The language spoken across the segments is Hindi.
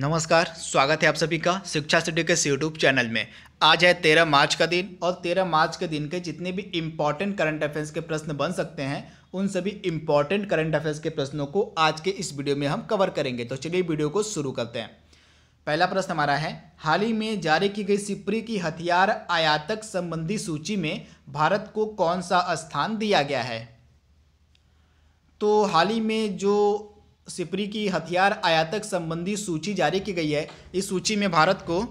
नमस्कार स्वागत है आप सभी का शिक्षा स्टडी के यूट्यूब चैनल में आज है तेरह मार्च का दिन और तेरह मार्च के दिन के जितने भी इम्पॉर्टेंट करंट अफेयर्स के प्रश्न बन सकते हैं उन सभी इम्पॉर्टेंट करंट अफेयर्स के प्रश्नों को आज के इस वीडियो में हम कवर करेंगे तो चलिए वीडियो को शुरू करते हैं पहला प्रश्न हमारा है हाल ही में जारी की गई सिपरी की हथियार आयातक संबंधी सूची में भारत को कौन सा स्थान दिया गया है तो हाल ही में जो सिपरी की हथियार आयातक संबंधी सूची जारी की गई है इस सूची में भारत को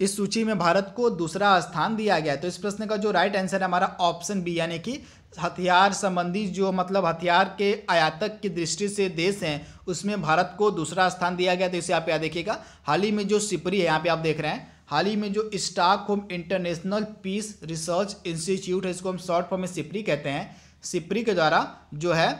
इस सूची में भारत को दूसरा स्थान दिया गया तो इस प्रश्न का जो राइट आंसर है हमारा ऑप्शन बी यानी कि हथियार संबंधी जो मतलब हथियार के आयातक की दृष्टि से देश हैं उसमें भारत को दूसरा स्थान दिया गया तो इसे आप याद देखिएगा हाल ही में जो सिपरी है यहाँ पे आप देख रहे हैं हाल ही में जो Stockholm international peace research institute है इसको हम शॉर्ट फॉर्म में सिपरी कहते हैं सिपरी के द्वारा जो है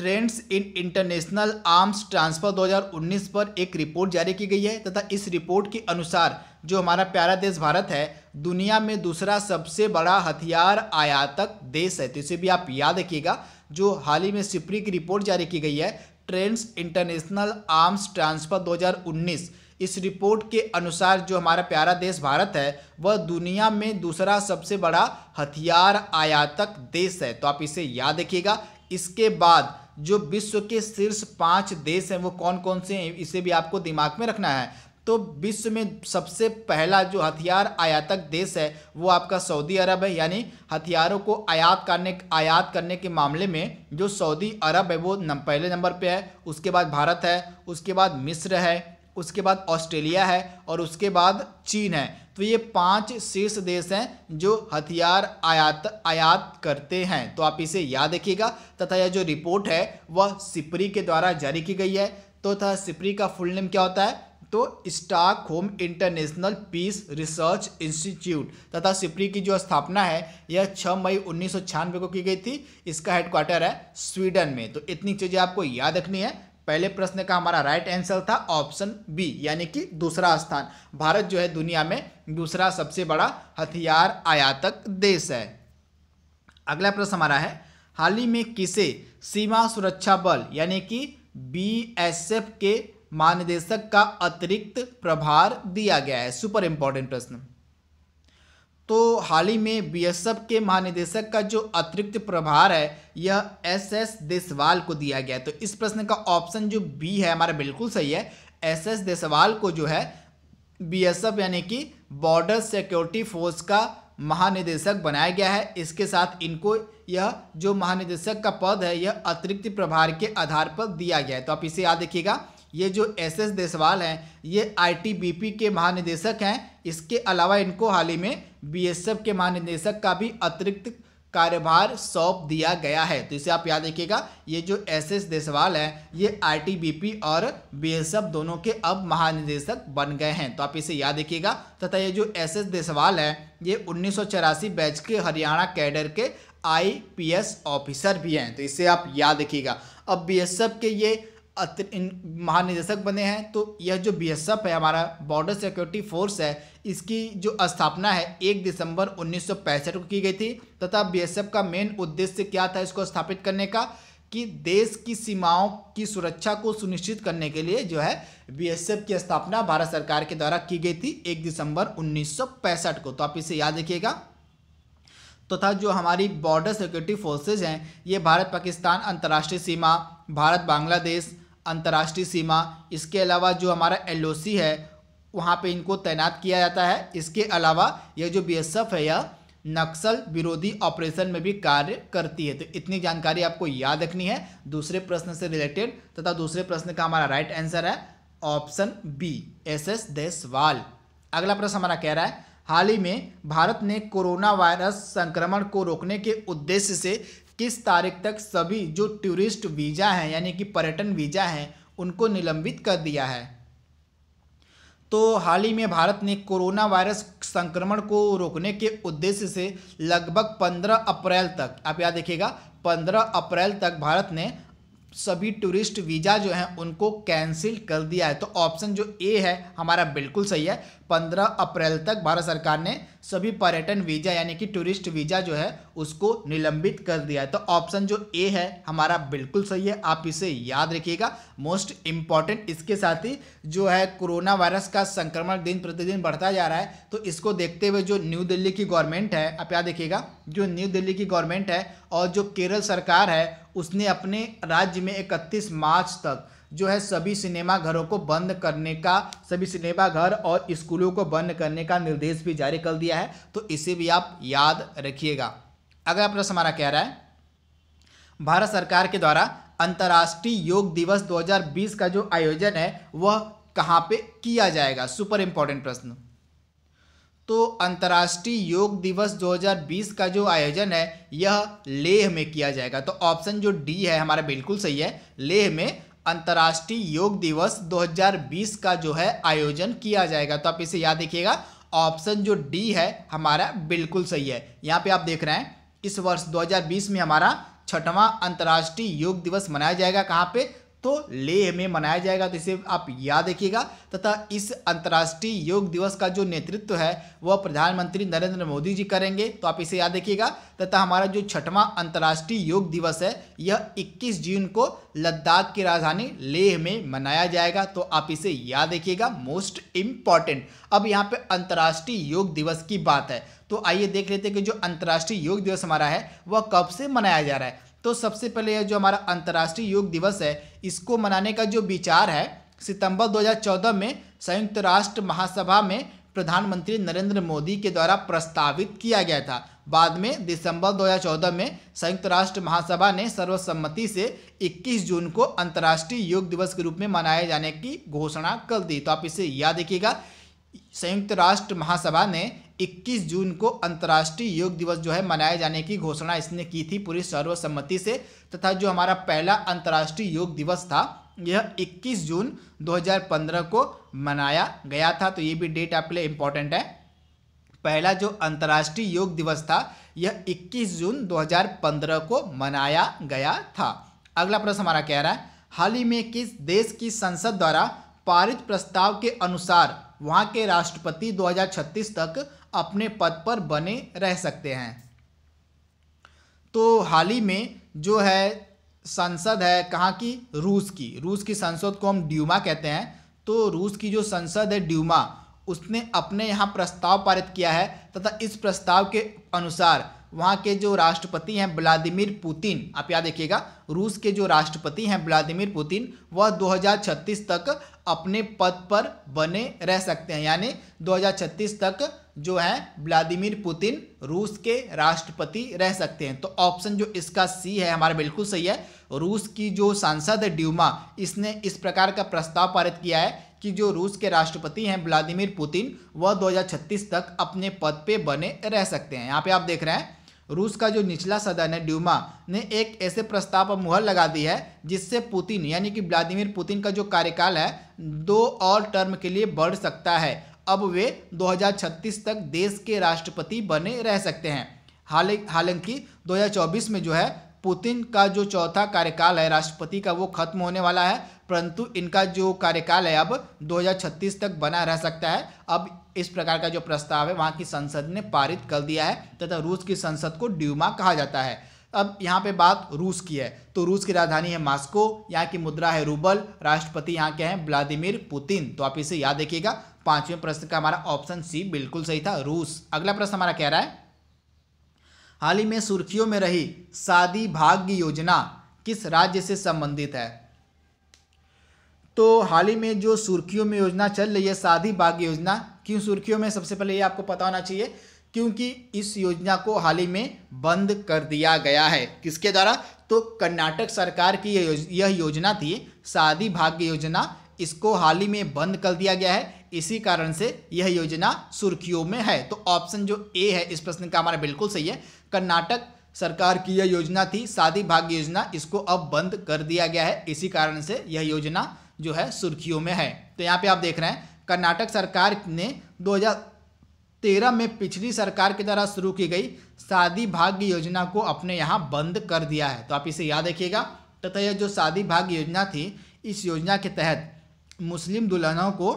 trends in international arms transfer 2019 पर एक रिपोर्ट जारी की गई है तथा इस रिपोर्ट के अनुसार जो हमारा प्यारा देश भारत है दुनिया में दूसरा सबसे बड़ा हथियार आयातक देश है तो इसे भी आप याद रखिएगा जो हाल ही में सिप्री की रिपोर्ट जारी की गई है ट्रेंड्स इंटरनेशनल आर्म्स ट्रांसफ़र 2019 इस रिपोर्ट के अनुसार जो हमारा प्यारा देश भारत है वह दुनिया में दूसरा सबसे बड़ा हथियार आयातक देश है तो आप इसे याद रखिएगा इसके बाद जो विश्व के शीर्ष पाँच देश हैं वो कौन कौन से हैं इसे भी आपको दिमाग में रखना है तो विश्व में सबसे पहला जो हथियार आयातक देश है वो आपका सऊदी अरब है यानी हथियारों को आयात करने आयात करने के मामले में जो सऊदी अरब है वो नम, पहले नंबर पे है उसके बाद भारत है उसके बाद मिस्र है उसके बाद ऑस्ट्रेलिया है और उसके बाद चीन है तो ये पांच शीर्ष देश हैं जो हथियार आयात आयात करते हैं तो आप इसे याद रखिएगा तथा यह जो रिपोर्ट है वह सिपरी के द्वारा जारी की गई है तो तथा सिपरी का फुल नेम क्या होता है तो Stockholm international peace research institute तथा सिपरी की जो स्थापना है यह 6 मई उन्नीस को की गई थी इसका हेडक्वार्टर है स्वीडन में तो इतनी चीज़ें आपको याद रखनी है पहले प्रश्न का हमारा राइट आंसर था ऑप्शन बी यानी कि दूसरा स्थान भारत जो है दुनिया में दूसरा सबसे बड़ा हथियार आयातक देश है अगला प्रश्न हमारा है हाल ही में किसे सीमा सुरक्षा बल यानी कि बीएसएफ के महानिदेशक का अतिरिक्त प्रभार दिया गया है सुपर इंपॉर्टेंट प्रश्न तो हाल ही में बीएसएफ के महानिदेशक का जो अतिरिक्त प्रभार है यह एस एस देसवाल को दिया गया तो इस प्रश्न का ऑप्शन जो बी है हमारा बिल्कुल सही है एस एस देसवाल को जो है बीएसएफ यानी कि बॉर्डर सिक्योरिटी फोर्स का महानिदेशक बनाया गया है इसके साथ इनको यह जो महानिदेशक का पद है यह अतिरिक्त प्रभार के आधार पर दिया गया है तो आप इसे याद रखिएगा ये जो एस एस देसवाल हैं ये आईटीबीपी के महानिदेशक हैं इसके अलावा इनको हाल ही में बीएसएफ के महानिदेशक का भी अतिरिक्त कार्यभार सौंप दिया गया है तो इसे आप याद रखिएगा ये जो एस एस देसवाल हैं ये आईटीबीपी और बीएसएफ दोनों के अब महानिदेशक बन गए हैं तो आप इसे याद रखिएगा तथा ये जो एस एस देसवाल हैं ये उन्नीस बैच के हरियाणा कैडर के आईपीएस ऑफिसर भी हैं तो इसे आप याद रखिएगा अब बीएसएफ के ये महानिदेशक बने हैं तो यह जो एफ है हमारा बॉर्डर सिक्योरिटी फोर्स है इसकी जो स्थापना है एक दिसंबर उन्नीस को की गई थी तथा एफ का मेन उद्देश्य क्या था इसको स्थापित करने का कि देश की सीमाओं की सुरक्षा को सुनिश्चित करने के लिए जो है बीएसएफ की स्थापना भारत सरकार के द्वारा की गई थी एक दिसंबर उन्नीस को तो आप इसे याद रखिएगा तथा तो जो हमारी बॉर्डर सिक्योरिटी फोर्सेज हैं ये भारत पाकिस्तान अंतर्राष्ट्रीय सीमा भारत बांग्लादेश अंतर्राष्ट्रीय सीमा इसके अलावा जो हमारा एल है वहाँ पे इनको तैनात किया जाता है इसके अलावा यह जो बी है यह नक्सल विरोधी ऑपरेशन में भी कार्य करती है तो इतनी जानकारी आपको याद रखनी है दूसरे प्रश्न से रिलेटेड तथा दूसरे प्रश्न का हमारा राइट आंसर है option B S S Deswal अगला प्रश्न हमारा कह रहा है हाल ही में भारत ने कोरोना वायरस संक्रमण को रोकने के उद्देश्य से किस तारीख तक सभी जो टूरिस्ट वीज़ा हैं यानी कि पर्यटन वीज़ा हैं उनको निलंबित कर दिया है तो हाल ही में भारत ने कोरोना वायरस संक्रमण को रोकने के उद्देश्य से लगभग 15 अप्रैल तक आप याद देखिएगा 15 अप्रैल तक भारत ने सभी टूरिस्ट वीज़ा जो हैं उनको कैंसिल कर दिया है तो ऑप्शन जो ए है हमारा बिल्कुल सही है 15 अप्रैल तक भारत सरकार ने सभी पर्यटन वीज़ा यानी कि टूरिस्ट वीज़ा जो है उसको निलंबित कर दिया है तो ऑप्शन जो ए है हमारा बिल्कुल सही है आप इसे याद रखिएगा मोस्ट इम्पॉर्टेंट इसके साथ ही जो है कोरोना वायरस का संक्रमण दिन प्रतिदिन बढ़ता जा रहा है तो इसको देखते हुए जो न्यू दिल्ली की गवर्नमेंट है आप याद देखिएगा जो न्यू दिल्ली की गवर्नमेंट है और जो केरल सरकार है उसने अपने राज्य में इकतीस मार्च तक जो है सभी सिनेमाघरों को बंद करने का सभी सिनेमाघर और स्कूलों को बंद करने का निर्देश भी जारी कर दिया है तो इसे भी आप याद रखिएगा अगला प्रश्न हमारा कह रहा है भारत सरकार के द्वारा अंतर्राष्ट्रीय योग दिवस 2020 का जो आयोजन है वह कहाँ पे किया जाएगा सुपर इंपॉर्टेंट प्रश्न तो अंतर्राष्ट्रीय योग दिवस 2020 का जो आयोजन है यह लेह में किया जाएगा तो ऑप्शन जो डी है हमारा बिल्कुल सही है लेह में अंतर्राष्ट्रीय योग दिवस 2020 का जो है आयोजन किया जाएगा तो आप इसे याद रखिएगा ऑप्शन जो डी है हमारा बिल्कुल सही है यहाँ पे आप देख रहे हैं इस वर्ष 2020 में हमारा छठवां अंतर्राष्ट्रीय योग दिवस मनाया जाएगा कहाँ पे तो लेह में मनाया जाएगा तो इसे आप याद रखिएगा तथा इस अंतर्राष्ट्रीय योग दिवस का जो नेतृत्व है वह प्रधानमंत्री नरेंद्र मोदी जी करेंगे तो आप इसे याद रखिएगा तथा हमारा जो छठवां अंतर्राष्ट्रीय योग दिवस है यह 21 जून को लद्दाख की राजधानी लेह में मनाया जाएगा तो आप इसे याद रखिएगा मोस्ट इम्पॉर्टेंट अब यहाँ पर अंतर्राष्ट्रीय योग दिवस की बात है तो आइए देख लेते हैं कि जो अंतर्राष्ट्रीय योग दिवस हमारा है वह कब से मनाया जा रहा है तो सबसे पहले जो हमारा अंतर्राष्ट्रीय योग दिवस है इसको मनाने का जो विचार है सितंबर 2014 में संयुक्त राष्ट्र महासभा में प्रधानमंत्री नरेंद्र मोदी के द्वारा प्रस्तावित किया गया था बाद में दिसंबर 2014 में संयुक्त राष्ट्र महासभा ने सर्वसम्मति से 21 जून को अंतर्राष्ट्रीय योग दिवस के रूप में मनाए जाने की घोषणा कर दी तो आप इसे याद रखिएगा संयुक्त राष्ट्र महासभा ने 21 जून को अंतर्राष्ट्रीय योग दिवस जो है मनाए जाने की घोषणा इसने की थी पूरी सर्वसम्मति से तथा जो हमारा पहला अंतर्राष्ट्रीय योग दिवस था यह 21 जून 2015 को मनाया गया था तो ये भी डेट आपके लिए इम्पॉर्टेंट है पहला जो अंतर्राष्ट्रीय योग दिवस था यह 21 जून 2015 को मनाया गया था अगला प्रश्न हमारा कह रहा है हाल ही में किस देश की संसद द्वारा पारित प्रस्ताव के अनुसार वहाँ के राष्ट्रपति 2036 तक अपने पद पर बने रह सकते हैं तो हाल ही में जो है संसद है कहाँ की रूस की रूस की संसद को हम ड्यूमा कहते हैं तो रूस की जो संसद है ड्यूमा उसने अपने यहाँ प्रस्ताव पारित किया है तथा इस प्रस्ताव के अनुसार वहाँ के जो राष्ट्रपति हैं व्लादिमिर पुतिन आप याद देखिएगा रूस के जो राष्ट्रपति हैं व्लादिमिर पुतिन वह 2036 तक अपने पद पर बने रह सकते हैं यानी 2036 तक जो है व्लादिमीर पुतिन रूस के राष्ट्रपति रह सकते हैं तो ऑप्शन जो इसका सी है हमारा बिल्कुल सही है रूस की जो सांसद है ड्यूमा इसने इस प्रकार का प्रस्ताव पारित किया है कि जो रूस के राष्ट्रपति हैं व्लादिमीर पुतिन वह 2036 तक अपने पद पे बने रह सकते हैं यहाँ पे आप देख रहे हैं रूस का जो निचला सदन है ड्यूमा ने एक ऐसे प्रस्ताव पर मुहर लगा दी है जिससे पुतिन यानी कि व्लादिमीर पुतिन का जो कार्यकाल है दो और टर्म के लिए बढ़ सकता है अब वे 2036 तक देश के राष्ट्रपति बने रह सकते हैं हाल हालांकि 2024 में जो है पुतिन का जो चौथा कार्यकाल है राष्ट्रपति का वो खत्म होने वाला है परंतु इनका जो कार्यकाल है अब 2036 तक बना रह सकता है अब इस प्रकार का जो प्रस्ताव है वहाँ की संसद ने पारित कर दिया है तथा रूस की संसद को ड्यूमा कहा जाता है अब यहाँ पे बात रूस की है तो रूस की राजधानी है मास्को यहाँ की मुद्रा है रूबल राष्ट्रपति यहाँ के हैं व्लादिमिर पुतिन तो आप इसे याद देखिएगा पांचवें प्रश्न का हमारा ऑप्शन सी बिल्कुल सही था रूस अगला प्रश्न हमारा कह रहा है हाल ही में सुर्खियों में रही शादी भाग्य योजना किस राज्य से संबंधित है तो हाल ही में जो सुर्खियों में योजना चल रही है शादी भाग्य योजना क्यों सुर्खियों में सबसे पहले ये आपको पता होना चाहिए क्योंकि इस योजना को हाल ही में बंद कर दिया गया है किसके द्वारा तो कर्नाटक सरकार की यह योजना थी शादी भाग्य योजना इसको हाल ही में बंद कर दिया गया है इसी कारण से यह योजना सुर्खियों में है तो ऑप्शन जो ए है इस प्रश्न का हमारा बिल्कुल सही है कर्नाटक सरकार की यह योजना थी शादी भाग्य योजना इसको अब बंद कर दिया गया है इसी कारण से यह योजना जो है सुर्खियों में है तो यहाँ पे आप देख रहे हैं कर्नाटक सरकार ने तेरह में पिछली सरकार के द्वारा शुरू की गई शादी भाग्य योजना को अपने यहाँ बंद कर दिया है तो आप इसे याद रखिएगा तथा यह जो शादी भाग्य योजना थी इस योजना के तहत मुस्लिम दुल्हनों को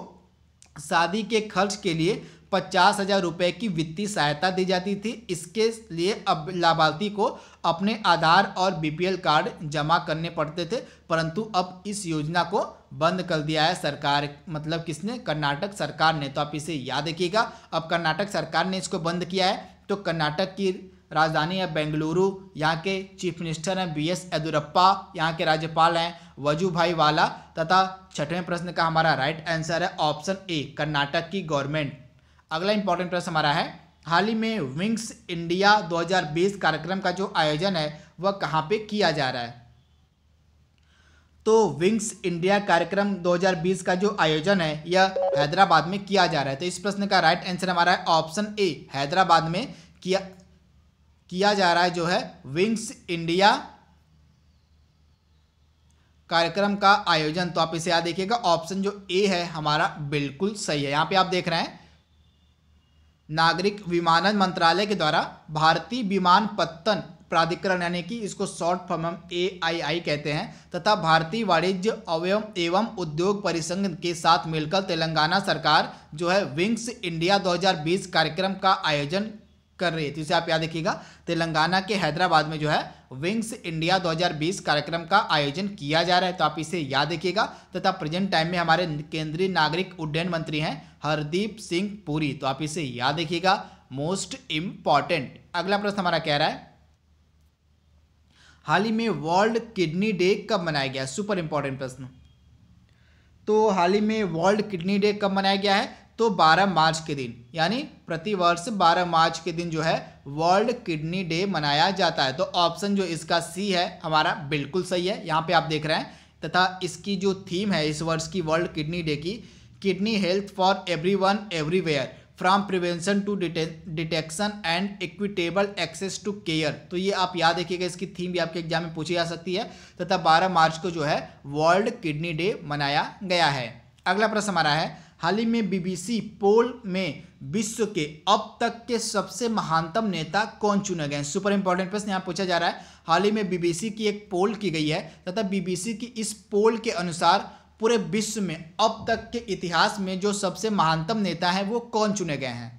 शादी के खर्च के लिए पचास हजार रुपये की वित्तीय सहायता दी जाती थी इसके लिए अब लाभार्थी को अपने आधार और बीपीएल कार्ड जमा करने पड़ते थे परंतु अब इस योजना को बंद कर दिया है सरकार मतलब किसने कर्नाटक सरकार ने तो आप इसे याद रखिएगा अब कर्नाटक सरकार ने इसको बंद किया है तो कर्नाटक की राजधानी है बेंगलुरु यहाँ के चीफ मिनिस्टर हैं बी एस येदुरप्पा यहाँ के राज्यपाल हैं वजूभाई वाला तथा छठवें प्रश्न का हमारा राइट आंसर है ऑप्शन ए कर्नाटक की गवर्नमेंट अगला इंपॉर्टेंट प्रश्न हमारा है हाल ही में विंग्स इंडिया 2020 कार्यक्रम का जो आयोजन है वह कहाँ पे किया जा रहा है तो विंग्स इंडिया कार्यक्रम 2020 का जो आयोजन है यह हैदराबाद में किया जा रहा है तो इस प्रश्न का राइट आंसर हमारा है ऑप्शन ए हैदराबाद में किया किया जा रहा है जो है विंग्स इंडिया कार्यक्रम का आयोजन तो आप इसे याद देखिएगा ऑप्शन जो ए है हमारा बिल्कुल सही है यहाँ पे आप देख रहे हैं नागरिक विमानन मंत्रालय के द्वारा भारतीय विमान पत्तन प्राधिकरण यानी कि इसको शॉर्ट फॉर्म हम ए आई आई कहते हैं तथा भारतीय वाणिज्य अवयम एवं उद्योग परिसंघ के साथ मिलकर तेलंगाना सरकार जो है विंग्स इंडिया 2020 कार्यक्रम का आयोजन कर रही है तो इसे आप याद रखिएगा तेलंगाना के हैदराबाद में जो है विंग्स इंडिया 2020 कार्यक्रम का आयोजन किया जा रहा है तो आप इसे याद रखिएगा तथा प्रेजेंट टाइम में हमारे केंद्रीय नागरिक उड्डयन मंत्री हैं हरदीप सिंह पुरी तो आप इसे याद रखिएगा मोस्ट इंपॉर्टेंट अगला प्रश्न हमारा कह रहा है हाल ही में वर्ल्ड किडनी डे कब मनाया गया सुपर इंपॉर्टेंट प्रश्न तो हाल ही में वर्ल्ड किडनी डे कब मनाया गया है तो 12 मार्च के दिन यानी प्रतिवर्ष 12 मार्च के दिन जो है वर्ल्ड किडनी डे मनाया जाता है तो ऑप्शन जो इसका सी है हमारा बिल्कुल सही है यहाँ पे आप देख रहे हैं तथा इसकी जो थीम है इस वर्ष की वर्ल्ड किडनी डे की kidney health for everyone everywhere from prevention to detection and equitable access to care तो ये आप याद रखिएगा इसकी थीम भी आपके एग्जाम में पूछी जा सकती है तथा 12 मार्च को जो है वर्ल्ड किडनी डे मनाया गया है अगला प्रश्न हमारा है हाल ही में बीबीसी पोल में विश्व के अब तक के सबसे महानतम नेता कौन चुने गए सुपर इंपॉर्टेंट प्रश्न यहाँ पूछा जा रहा है हाल ही में बीबीसी की एक पोल की गई है तथा बीबीसी की इस पोल के अनुसार पूरे विश्व में अब तक के इतिहास में जो सबसे महानतम नेता हैं वो कौन चुने गए हैं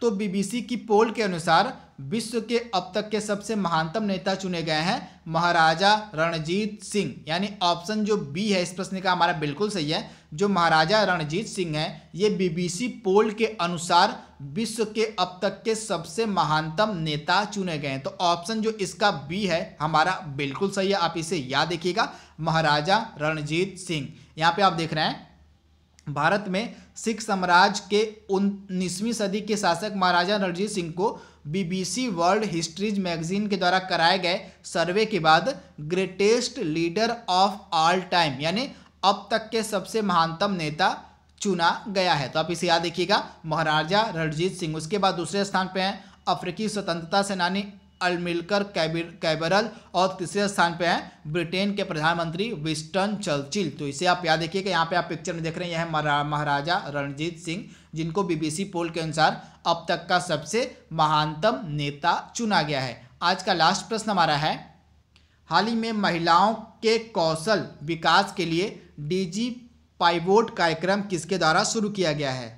तो बीबीसी की पोल के अनुसार विश्व के अब तक के सबसे महानतम नेता चुने गए हैं महाराजा रणजीत सिंह यानी ऑप्शन जो बी है इस प्रश्न का हमारा बिल्कुल सही है जो महाराजा रणजीत सिंह है ये बीबीसी पोल के अनुसार विश्व के अब तक के सबसे महानतम नेता चुने गए हैं तो ऑप्शन जो इसका बी है हमारा बिल्कुल सही है आप इसे याद देखिएगा महाराजा रणजीत सिंह यहाँ पे आप देख रहे हैं भारत में सिख साम्राज्य के उन्नीसवीं सदी के शासक महाराजा रणजीत सिंह को बीबीसी वर्ल्ड हिस्ट्रीज मैगजीन के द्वारा कराए गए सर्वे के बाद greatest leader of all time यानी अब तक के सबसे महानतम नेता चुना गया है तो आप इसे याद देखिएगा महाराजा रणजीत सिंह उसके बाद दूसरे स्थान पर हैं अफ्रीकी स्वतंत्रता सेनानी अलमिलकर कैबरल और तीसरे स्थान पे हैं ब्रिटेन के प्रधानमंत्री विस्टन चर्चिल तो इसे आप याद देखिए कि यहाँ पे आप पिक्चर में देख रहे हैं यह है महाराजा रणजीत सिंह जिनको बीबीसी पोल के अनुसार अब तक का सबसे महानतम नेता चुना गया है आज का लास्ट प्रश्न हमारा है हाल ही में महिलाओं के कौशल विकास के लिए डीजी पाइवोट कार्यक्रम किसके द्वारा शुरू किया गया है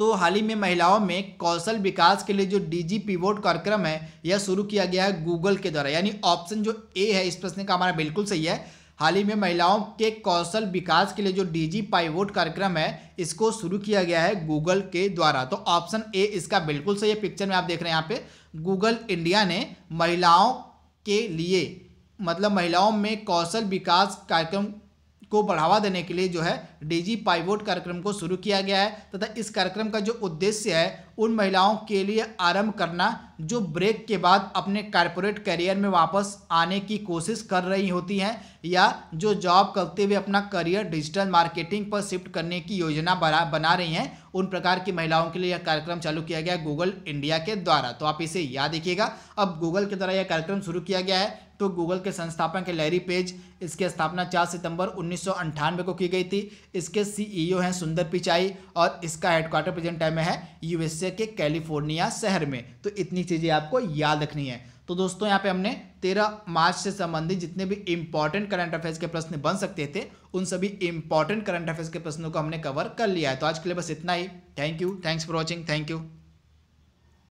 तो हाल ही में महिलाओं में कौशल विकास के लिए जो डीजी पिवोट कार्यक्रम है यह शुरू किया गया है गूगल के द्वारा यानी ऑप्शन जो ए है इस प्रश्न का हमारा बिल्कुल सही है हाल ही में महिलाओं के कौशल विकास के लिए जो डीजी पाइवोट कार्यक्रम है इसको शुरू किया गया है गूगल के द्वारा तो ऑप्शन ए इसका बिल्कुल सही है पिक्चर में आप देख रहे हैं यहाँ पे गूगल इंडिया ने महिलाओं के लिए मतलब महिलाओं में कौशल विकास कार्यक्रम को बढ़ावा देने के लिए जो है डीजी पाइवोट कार्यक्रम को शुरू किया गया है तथा इस कार्यक्रम का जो उद्देश्य है उन महिलाओं के लिए आरंभ करना जो ब्रेक के बाद अपने कॉरपोरेट करियर में वापस आने की कोशिश कर रही होती हैं या जो जॉब करते हुए अपना करियर डिजिटल मार्केटिंग पर शिफ्ट करने की योजना बना बना रही हैं उन प्रकार की महिलाओं के लिए यह कार्यक्रम चालू किया गया गूगल इंडिया के द्वारा तो आप इसे याद रखिएगा अब गूगल के द्वारा यह कार्यक्रम शुरू किया गया है तो गूगल के संस्थापक लैरी पेज इसकी स्थापना 4 सितंबर उन्नीस को की गई थी इसके सीईओ e हैं सुंदर पिचाई और इसका हेडक्वार्टर प्रेजेंट टाइम में है यूएसए के कैलिफोर्निया शहर में तो इतनी चीज़ें आपको याद रखनी है तो दोस्तों यहाँ पे हमने 13 मार्च से संबंधित जितने भी इंपॉर्टेंट करंट अफेयर्स के प्रश्न बन सकते थे उन सभी इंपॉर्टेंट करंट अफेयर्स के प्रश्नों को हमने कवर कर लिया है तो आज के लिए बस इतना ही thank you thanks for watching thank you